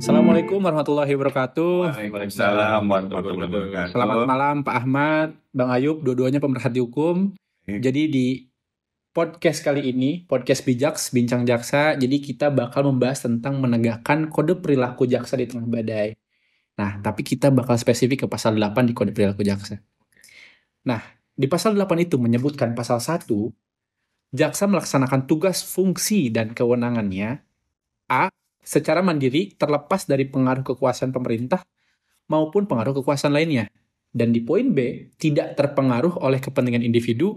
Assalamualaikum warahmatullahi wabarakatuh. Waalaikumsalam warahmatullahi wabarakatuh. Selamat malam Pak Ahmad, Bang Ayub, dua-duanya pemerhati hukum. Iya. Jadi di podcast kali ini, podcast Bijaks, Bincang Jaksa, jadi kita bakal membahas tentang menegakkan kode perilaku jaksa di tengah badai. Nah, tapi kita bakal spesifik ke pasal 8 di kode perilaku jaksa. Nah, di pasal 8 itu menyebutkan pasal 1 jaksa melaksanakan tugas, fungsi, dan kewenangannya A. secara mandiri terlepas dari pengaruh kekuasaan pemerintah maupun pengaruh kekuasaan lainnya. Dan di poin B, tidak terpengaruh oleh kepentingan individu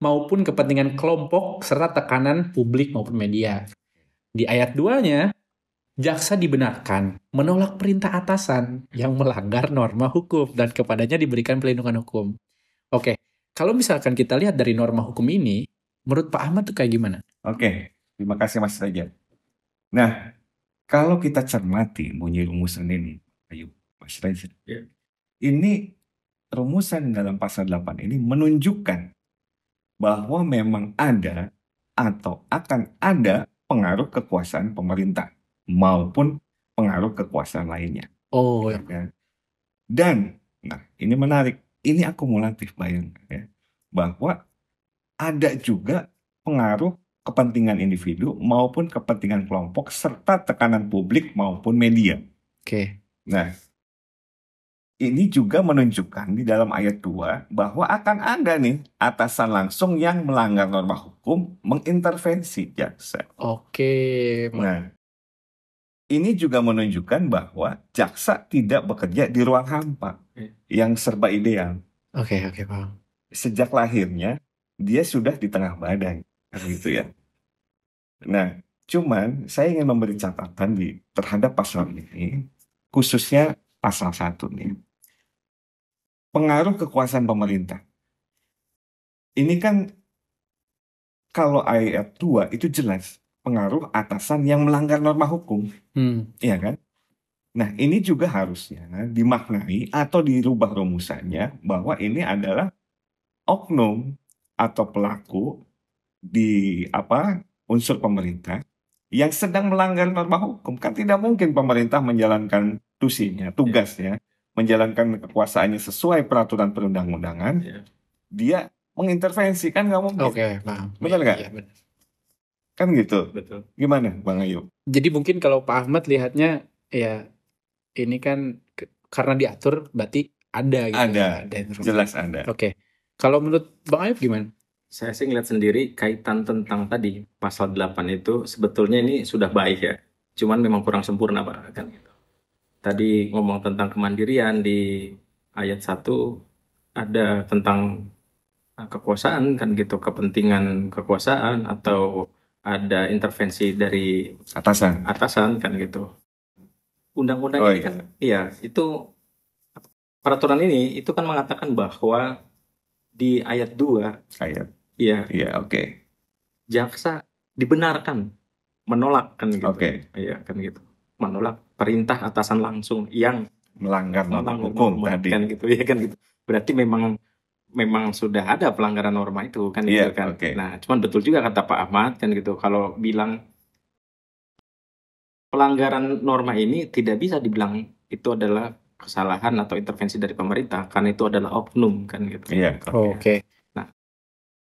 maupun kepentingan kelompok serta tekanan publik maupun media. Di ayat 2-nya, jaksa dibenarkan menolak perintah atasan yang melanggar norma hukum dan kepadanya diberikan pelindungan hukum. Oke, kalau misalkan kita lihat dari norma hukum ini, Menurut Pak Ahmad tuh kayak gimana? Oke, terima kasih Mas Raja. Nah, kalau kita cermati bunyi rumusan ini, ayo Mas Raja, Yeah. Ini rumusan dalam pasal 8 ini menunjukkan bahwa memang ada atau akan ada pengaruh kekuasaan pemerintah maupun pengaruh kekuasaan lainnya. Oh, ya. Kan? Dan nah, ini menarik. Ini akumulatif bayangkan ya bahwa ada juga pengaruh kepentingan individu maupun kepentingan kelompok serta tekanan publik maupun media. Oke. Okay. Nah, ini juga menunjukkan di dalam ayat 2 bahwa akan ada nih atasan langsung yang melanggar norma hukum mengintervensi jaksa. Oke. Nah, ini juga menunjukkan bahwa jaksa tidak bekerja di ruang hampa yang serba ideal. Oke, oke, pak. Sejak lahirnya, dia sudah di tengah badan kan gitu ya. Nah, cuman saya ingin memberi catatan di terhadap pasal ini, khususnya pasal satu nih. Pengaruh kekuasaan pemerintah. Ini kan kalau ayat 2 itu jelas pengaruh atasan yang melanggar norma hukum. Hmm. Iya kan? Nah, ini juga harusnya dimaknai atau dirubah rumusannya bahwa ini adalah oknum atau pelaku di apa unsur pemerintah yang sedang melanggar norma hukum kan tidak mungkin pemerintah menjalankan tusinya iya. tugasnya yeah. menjalankan kekuasaannya sesuai peraturan perundang-undangan yeah. dia mengintervensi kan nggak mungkin oke okay, paham benar nggak yeah, iya, yeah, kan gitu betul gimana bang Ayu jadi mungkin kalau Pak Ahmad lihatnya ya ini kan karena diatur berarti ada gitu ada, ada kan, jelas ada oke okay kalau menurut Bang Ayub gimana? Saya sih ngeliat sendiri kaitan tentang tadi pasal 8 itu sebetulnya ini sudah baik ya. Cuman memang kurang sempurna Pak kan gitu. Tadi ngomong tentang kemandirian di ayat 1 ada tentang ah, kekuasaan kan gitu, kepentingan kekuasaan atau ada intervensi dari atasan atasan kan gitu undang-undang oh, ini kan iya. kan iya itu peraturan ini itu kan mengatakan bahwa di ayat 2. Ayat. Iya. Iya, oke. Okay. Jaksa dibenarkan menolak kan gitu. Oke. Okay. Iya, kan gitu. Menolak perintah atasan langsung yang melanggar norma hukum tadi. Kan gitu, iya kan gitu. Berarti memang memang sudah ada pelanggaran norma itu kan yeah, gitu kan. Okay. Nah, cuman betul juga kata Pak Ahmad kan gitu kalau bilang pelanggaran norma ini tidak bisa dibilang itu adalah kesalahan atau intervensi dari pemerintah karena itu adalah oknum kan gitu. Iya. Oke. Okay. Nah,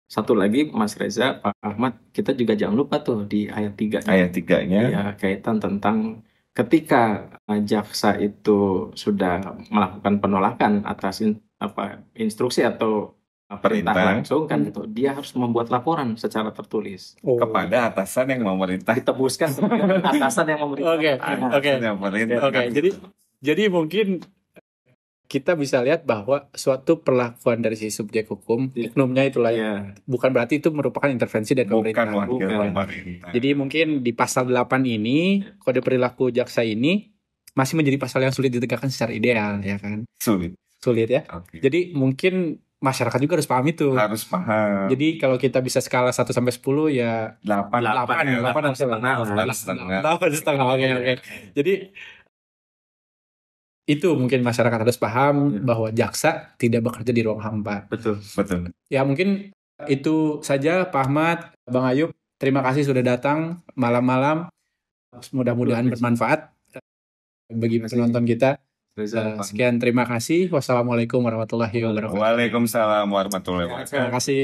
satu lagi Mas Reza, Pak Ahmad, kita juga jangan lupa tuh di ayat tiga. Ayat tiganya. Ya, kaitan tentang ketika eh, jaksa itu sudah melakukan penolakan atas in, apa instruksi atau eh, perintah, langsung kan itu Dia harus membuat laporan secara tertulis oh. kepada atasan yang memerintah. Ditebuskan atasan yang memerintah. Oke. Oke. Oke. Kan, Jadi gitu. Jadi mungkin kita bisa lihat bahwa suatu perlakuan dari si subjek hukum yeah. itulah yeah. Iya. bukan berarti itu merupakan intervensi dari pemerintah. Bukan, bukan. Jadi mungkin di pasal 8 ini kode perilaku jaksa ini masih menjadi pasal yang sulit ditegakkan secara ideal ya kan. Sulit. Sulit ya. Okay. Jadi mungkin masyarakat juga harus paham itu. Harus paham. Jadi kalau kita bisa skala 1 sampai 10 ya 8 8 8 8 setengah 8 setengah. 8 setengah oke oke. Jadi itu mungkin masyarakat harus paham ya. bahwa jaksa tidak bekerja di ruang hampa. Betul, betul. Ya mungkin itu saja Pak Ahmad, Bang Ayub. Terima kasih sudah datang malam-malam. Mudah-mudahan bermanfaat eh, bagi penonton kita. Eh, sekian terima kasih. Wassalamualaikum warahmatullahi wabarakatuh. Waalaikumsalam warahmatullahi wabarakatuh. Terima kasih.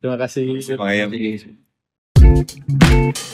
Terima kasih. Terima kasih. Terima kasih.